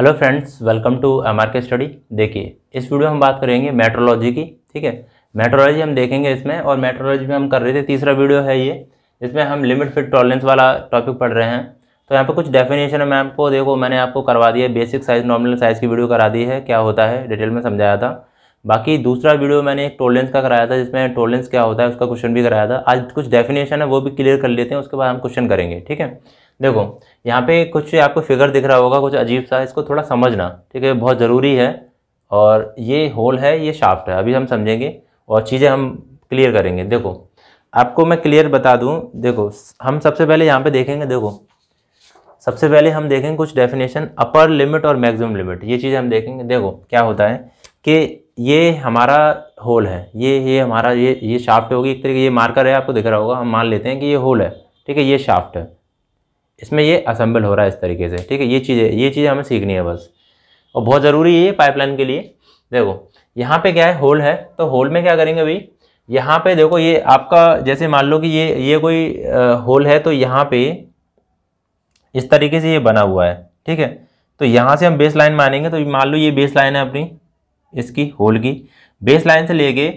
hello friends welcome to M R K study देखिए इस video में हम बात करेंगे मेट्रोलॉजी की ठीक है मेट्रोलॉजी हम देखेंगे इसमें और मेट्रोलॉजी में हम कर रहे थे तीसरा वीडियो है ये इसमें हम लिमिट फिट टॉलरेंस वाला टॉपिक पढ़ रहे हैं तो यहाँ पे कुछ डेफिनेशन है मैं आपको देखो मैंने आपको करवा दिया बेसिक साइज़ नॉर्मल साइज़ की वीडियो करा दी है क्या होता है डिटेल में समझाया था बाकी दूसरा वीडियो मैंने एक टोलेंस का कराया था जिसमें टोलेंस क्या होता है उसका क्वेश्चन भी कराया था आज कुछ डेफिनेशन है वो भी क्लियर कर लेते हैं उसके बाद हम क्वेश्चन करेंगे ठीक है देखो यहाँ पे कुछ आपको फिगर दिख रहा होगा कुछ अजीब सा इसको थोड़ा समझना ठीक है बहुत ज़रूरी है और ये होल है ये शाफ्ट है अभी हम समझेंगे और चीज़ें हम क्लियर करेंगे देखो आपको मैं क्लियर बता दूँ देखो हम सबसे पहले यहाँ पर देखेंगे देखो सबसे पहले हम देखेंगे कुछ डेफिनेशन अपर लिमिट और मैक्सिमम लिमिट ये चीज़ें हम देखेंगे देखो क्या होता है कि ये हमारा होल है ये ये हमारा ये ये शाफ्ट होगी एक तरीके ये मार्कर है आपको दिख रहा होगा हम मान लेते हैं कि ये होल है ठीक है ये शाफ्ट है इसमें ये असम्बल हो रहा है इस तरीके से ठीक है ये चीज़ें ये चीज़ें हमें सीखनी है बस और बहुत ज़रूरी है ये पाइपलाइन के लिए देखो यहाँ पे क्या है होल है तो होल में क्या करेंगे भाई यहाँ पे देखो ये आपका जैसे मान लो कि ये ये कोई होल है तो यहाँ पे इस तरीके से ये बना हुआ है ठीक है तो यहाँ से हम बेस लाइन मानेंगे तो मान लो ये बेस लाइन है अपनी इसकी होल की बेस लाइन से लेके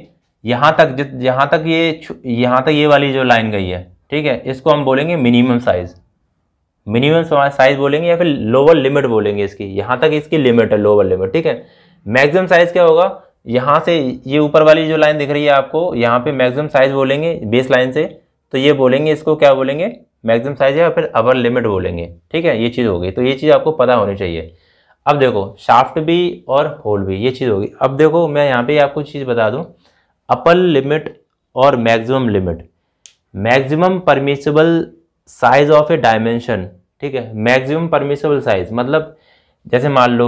यहाँ तक जित यहाँ तक ये यहाँ तक ये वाली जो लाइन गई है ठीक है इसको हम बोलेंगे मिनिमम साइज़ मिनिमम साइज बोलेंगे या फिर लोअर लिमिट बोलेंगे इसकी यहाँ तक इसकी लिमिट है लोअर लिमिट ठीक है मैक्सिमम साइज क्या होगा यहाँ से ये ऊपर वाली जो लाइन दिख रही है आपको यहाँ पे मैक्सिमम साइज बोलेंगे बेस लाइन से तो ये बोलेंगे इसको क्या बोलेंगे मैक्सिमम साइज या फिर अपर लिमिट बोलेंगे ठीक है ये चीज़ होगी तो ये चीज़ आपको पता होनी चाहिए अब देखो शाफ्ट भी और होल भी ये चीज़ होगी अब देखो मैं यहाँ पर आपको चीज़ बता दूँ अपर लिमिट और maximum limit maximum permissible size of a dimension ठीक है मैक्सिमम परमिसेबल साइज मतलब जैसे मान लो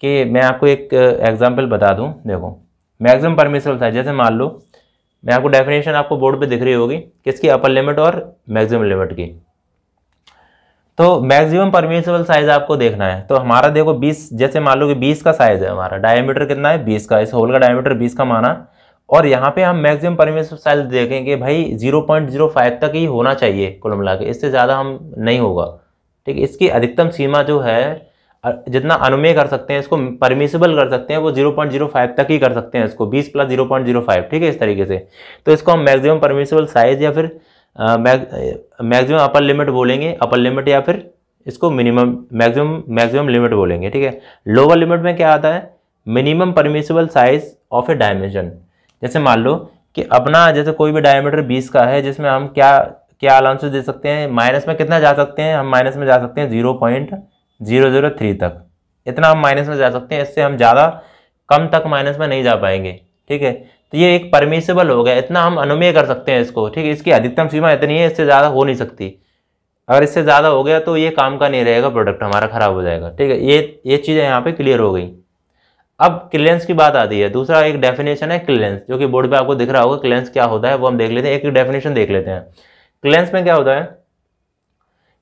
कि मैं आपको एक एग्जांपल uh, बता दूं देखो मैक्सिमम परमिसेबल साइज जैसे मान लो मैं आपको डेफिनेशन आपको बोर्ड पे दिख रही होगी किसकी अपर लिमिट और मैक्सिमम लिमिट की तो मैक्सिमम परमिसेबल साइज आपको देखना है तो हमारा देखो 20 जैसे मान लो कि 20 का साइज है हमारा डायमीटर कितना है 20 का इस होल का डायमीटर 20 का माना और यहाँ पे हम मैक्सिमम परमिशन साइज देखेंगे भाई 0.05 तक ही होना चाहिए कुल मिला के इससे ज़्यादा हम नहीं होगा ठीक है इसकी अधिकतम सीमा जो है जितना अनुमय कर सकते हैं इसको परमिसिबल कर सकते हैं वो 0.05 तक ही कर सकते हैं इसको 20 प्लस 0.05 ठीक है इस तरीके से तो इसको हम मैक्सिमम परमिसिबल साइज या फिर मैक्सिमम अपर लिमिट बोलेंगे अपर लिमिट या फिर इसको मिनिमम मैक्सिमम मैक्सिमम लिमिट बोलेंगे ठीक है लोअर लिमिट में क्या आता है minimum permissible size of a dimension जैसे मान लो कि अपना जैसे कोई भी डायमीटर बीस का है जिसमें हम क्या क्या अलाउंस दे सकते हैं माइनस में कितना जा सकते हैं हम माइनस में जा सकते हैं zero point zero zero three तक इतना हम माइनस में जा सकते हैं इससे हम ज़्यादा कम तक माइनस में नहीं जा पाएंगे ठीक है तो ये एक परमिसेबल हो गया इतना हम अनुमेय कर सकते हैं इसको ठीक है इसकी अधिकतम सीमा इतनी है इससे ज़्यादा हो नहीं सकती अगर इससे ज़्यादा हो गया तो ये काम का नहीं रहेगा प्रोडक्ट हमारा ख़राब हो जाएगा ठीक है ये ये चीज़ें यहाँ पर क्लियर हो गई अब क्लियरेंस की बात आती है दूसरा एक डेफिनेशन है क्लियरेंस जो कि बोर्ड पे आपको दिख रहा होगा क्लियरेंस क्या होता है वो हम देख लेते हैं एक डेफिनेशन देख लेते हैं क्लियरेंस में क्या होता है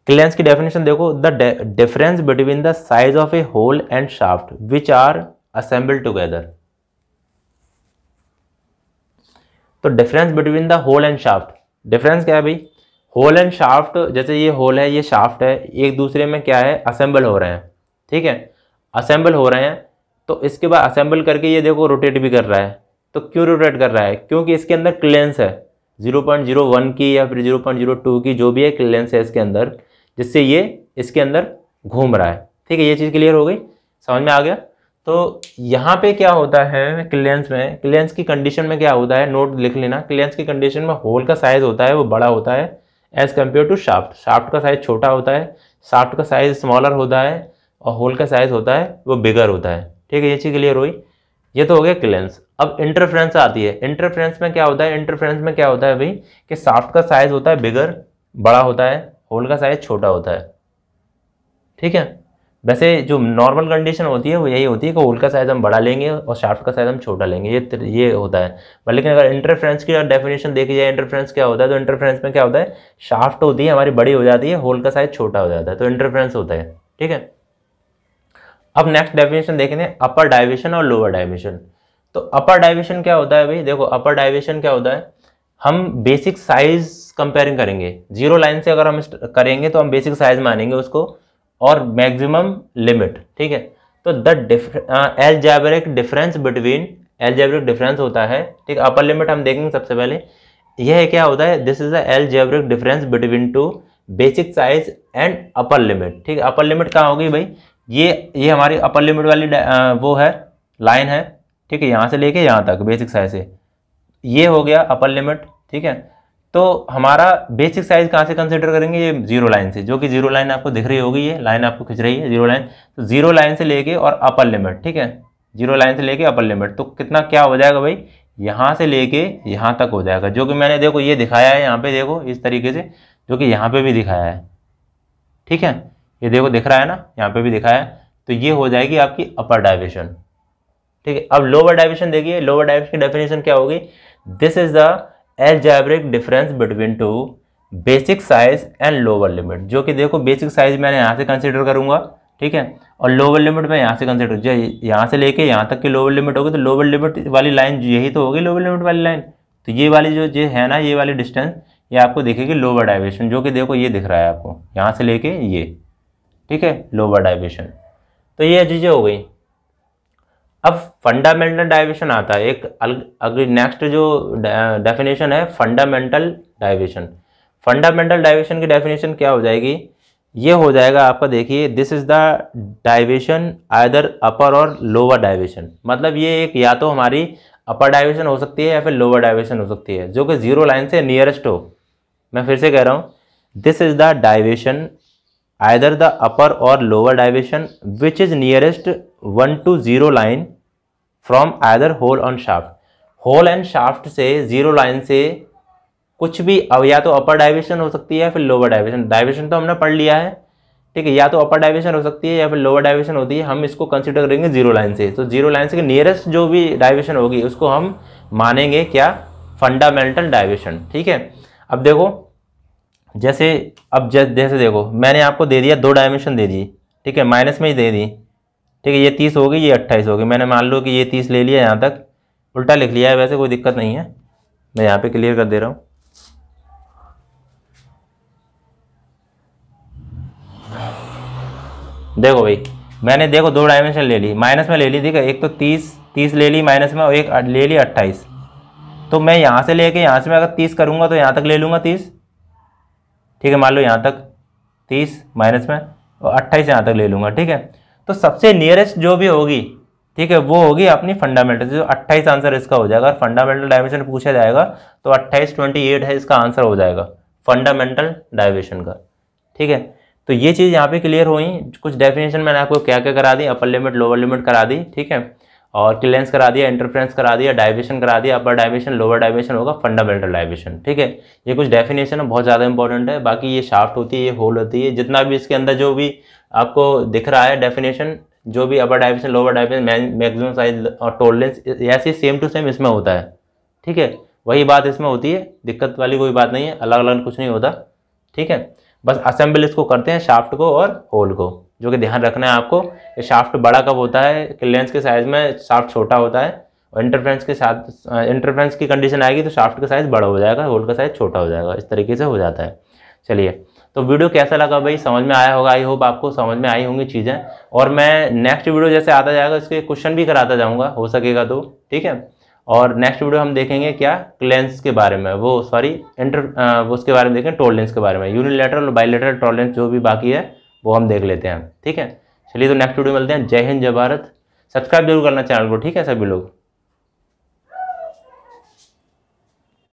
क्लियरेंस की डेफिनेशन देखो the difference between the size of a hole and shaft which are assemble together तो difference between the hole and shaft difference क्या है भाई होल एंड शाफ्ट जैसे ये होल है ये शाफ्ट है एक दूसरे में क्या है असेंबल हो रहे हैं ठीक है असेंबल हो रहे हैं तो इसके बाद असेंबल करके ये देखो रोटेट भी कर रहा है तो क्यों रोटेट कर रहा है क्योंकि इसके अंदर क्लेंस है 0.01 की या फिर 0.02 की जो भी है क्लेंस है इसके अंदर जिससे ये इसके अंदर घूम रहा है ठीक है ये चीज़ क्लियर हो गई समझ में आ गया तो यहाँ पे क्या होता है क्लेंस में क्लेंस की कंडीशन में क्या होता है नोट लिख लेना क्लेंस की कंडीशन में होल का साइज होता है वो बड़ा होता है as compare to shaft shaft का साइज़ छोटा होता है शाफ्ट का साइज़ स्मॉलर होता है और होल का साइज़ होता है वो बिगर होता है ठीक है ये चीज़ क्लियर हुई ये तो हो गया क्लेंस अब इंटरफ्रेंस आती है इंटरफ्रेंस में क्या होता है इंटरफ्रेंस में क्या होता है भाई कि साफ्ट का साइज होता है बिगर बड़ा होता है होल का साइज छोटा होता है ठीक है वैसे जो नॉर्मल कंडीशन होती है वो यही होती है कि होल का साइज हम बड़ा लेंगे और शार्ट का साइज हम छोटा लेंगे ये ये होता है पर लेकिन अगर इंटरफ्रेंस की डेफिनेशन देखी जाए इंटरफ्रेंस क्या होता है तो इंटरफ्रेंस में क्या होता है शाफ्ट होती है हमारी बड़ी हो जाती है होल का साइज छोटा हो जाता है तो इंटरफ्रेंस होता है ठीक है अब नेक्स्ट डेफिनेशन देखेंगे अपर डाइवेशन और लोअर डाइवेशन तो अपर डाइवेशन क्या होता है भाई देखो अपर डाइवेशन क्या होता है हम बेसिक साइज कंपेयरिंग करेंगे जीरो लाइन से अगर हम करेंगे तो हम बेसिक साइज मानेंगे उसको और मैक्सिमम लिमिट ठीक है तो the algebraic difference between algebraic difference होता है ठीक है अपर लिमिट हम देखेंगे सबसे पहले यह क्या होता है this is the algebraic difference between two basic size and upper limit ठीक है अपर लिमिट कहाँ होगी भाई ये ये हमारी अपर लिमिट वाली वो है लाइन है ठीक है यहाँ से लेके यहाँ तक बेसिक साइज से ये हो गया अपर लिमिट ठीक है तो हमारा बेसिक साइज कहाँ से कंसिडर करेंगे ये जीरो लाइन से जो कि जीरो लाइन आपको दिख रही होगी ये लाइन आपको खिंच रही है जीरो लाइन तो जीरो लाइन से लेके और अपर लिमिट ठीक है जीरो लाइन से लेके अपर लिमिट तो कितना क्या हो जाएगा भाई यहाँ से लेके यहाँ तक हो जाएगा जो कि मैंने देखो ये दिखाया है यहाँ पे देखो इस तरीके से जो कि यहाँ पे भी दिखाया है ठीक है ये देखो दिख रहा है ना यहाँ पे भी दिखा है तो ये हो जाएगी आपकी अपर डाइवेशन ठीक है अब लोअर डाइवेशन देखिए लोअर डाइवेशन की डेफिनेशन क्या होगी this is the algebraic difference between two basic size and lower limit जो कि देखो बेसिक साइज मैंने यहाँ से कंसिडर करूँगा ठीक है और लोअर लिमिट मैं यहाँ से कंसिडर जो यहाँ से लेके यहाँ तक की लोअर लिमिट होगी तो लोअर लिमिट वाली लाइन यही तो होगी लोअर लिमिट वाली लाइन तो ये वाली जो ये है ना ये वाली डिस्टेंस ये आपको दिखेगी लोअर डाइवेशन जो कि देखो ये दिख रहा है आपको यहाँ से लेके ये ठीक है लोअर डाइवेशन तो ये चीज़ें हो गई अब फंडामेंटल डाइवेशन आता है एक अगली नेक्स्ट जो डेफिनेशन है फंडामेंटल डाइवेशन फंडामेंटल डाइवेशन की डेफिनेशन क्या हो जाएगी ये हो जाएगा आपका देखिए दिस इज़ द डाइवेशन आदर अपर और लोअर डाइवेशन मतलब ये एक या तो हमारी अपर डाइवेशन हो सकती है या फिर लोअर डाइवेशन हो सकती है जो कि जीरो लाइन से नियरेस्ट हो मैं फिर से कह रहा हूँ this is the deviation either the upper और lower deviation which is nearest one to zero line from either hole on shaft hole and shaft से जीरो लाइन से कुछ भी अब या तो अपर डायवेशन हो सकती है या फिर लोअर डाइवेशन डायवेशन तो हमने पढ़ लिया है ठीक है या तो अपर डायवेशन हो सकती है या फिर लोअर डाइवेशन होती है हम इसको कंसिडर करेंगे जीरो लाइन से तो जीरो लाइन से नियरेस्ट जो भी डायवेशन होगी उसको हम मानेंगे क्या फंडामेंटल डायवेशन ठीक है अब देखो जैसे अब जैसे देखो मैंने आपको दे दिया दो डायमेंशन दे दी ठीक है माइनस में ही दे दी ठीक है ये तीस होगी ये अट्ठाईस होगी मैंने मान लो कि ये तीस ले लिया यहाँ तक उल्टा लिख लिया है वैसे कोई दिक्कत नहीं है मैं यहाँ पे क्लियर कर दे रहा हूँ देखो भाई मैंने देखो दो डायमेंशन ले ली माइनस में ले ली ठीक है एक तो तीस तीस ले ली माइनस में और एक ले ली अट्ठाईस तो मैं यहाँ से लेके यहाँ से मैं अगर तीस करूँगा तो यहाँ तक ले लूँगा तीस ठीक है मान लो यहाँ तक तीस माइनस में और अट्ठाईस यहाँ तक ले लूँगा ठीक है तो सबसे नियरेस्ट जो भी होगी ठीक है वो होगी अपनी फंडामेंटल जो 28 आंसर इसका हो जाएगा अगर फंडामेंटल डायवेशन पूछा जाएगा तो 28 28 है इसका आंसर हो जाएगा फंडामेंटल डायवेशन का ठीक है तो ये चीज़ यहाँ पे क्लियर हुई कुछ डेफिनेशन मैंने आपको क्या क्या करा दी अपर लिमिट लोअर लिमिट करा दी ठीक है और क्लियरेंस करा दिया इंटरफ्रेंस करा दिया डाइवेशन करा दिया अपर डाइवेशन लोअर डाइवेशन होगा फंडामेंटल डाइवेशन ठीक है ये कुछ डेफिनेशन है बहुत ज़्यादा इंपॉर्टेंट है बाकी ये शाफ्ट होती है ये होल होती है जितना भी इसके अंदर जो भी आपको दिख रहा है डेफिनेशन जो भी upper deviation lower deviation maximum size और लेंस ऐसे सेम टू सेम इसमें होता है ठीक है वही बात इसमें होती है दिक्कत वाली कोई बात नहीं है अलग अलग कुछ नहीं होता ठीक है बस असेंबल इसको करते हैं शाफ्ट को और होल को जो कि ध्यान रखना है आपको ये शाफ्ट बड़ा कब होता है कि लेंस के साइज़ में शाफ्ट छोटा होता है और इंटरफ्रेंस के साथ इंटरफ्रेंस की कंडीशन आएगी तो शाफ्ट का साइज़ बड़ा हो जाएगा होल का साइज़ छोटा हो जाएगा इस तरीके से हो जाता है चलिए तो वीडियो कैसा लगा भाई समझ में आया होगा आई होप आपको समझ में आई होंगी चीज़ें और मैं नेक्स्ट वीडियो जैसे आता जाएगा इसके क्वेश्चन भी कराता जाऊँगा हो सकेगा तो ठीक है और नेक्स्ट वीडियो हम देखेंगे क्या क्लेंस के बारे में वो सॉरी इंटर उसके बारे में देखें टोल लेंस के बारे में यूनिलेटरल और बायोलेटरल टोल लेंस जो भी बाकी है वो हम देख लेते हैं ठीक है चलिए तो नेक्स्ट वीडियो मिलते हैं जय हिंद जय भारत सब्सक्राइब जरूर करना चैनल को ठीक है सभी लोग